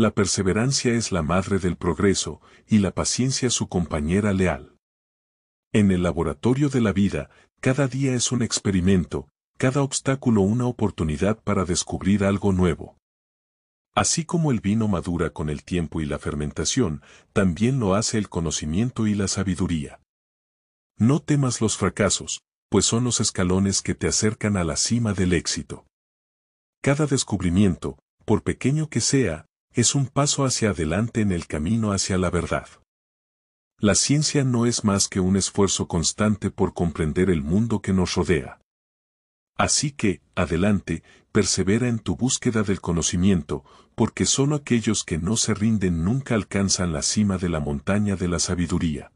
La perseverancia es la madre del progreso y la paciencia su compañera leal. En el laboratorio de la vida, cada día es un experimento, cada obstáculo una oportunidad para descubrir algo nuevo. Así como el vino madura con el tiempo y la fermentación, también lo hace el conocimiento y la sabiduría. No temas los fracasos, pues son los escalones que te acercan a la cima del éxito. Cada descubrimiento, por pequeño que sea, es un paso hacia adelante en el camino hacia la verdad. La ciencia no es más que un esfuerzo constante por comprender el mundo que nos rodea. Así que, adelante, persevera en tu búsqueda del conocimiento, porque son aquellos que no se rinden nunca alcanzan la cima de la montaña de la sabiduría.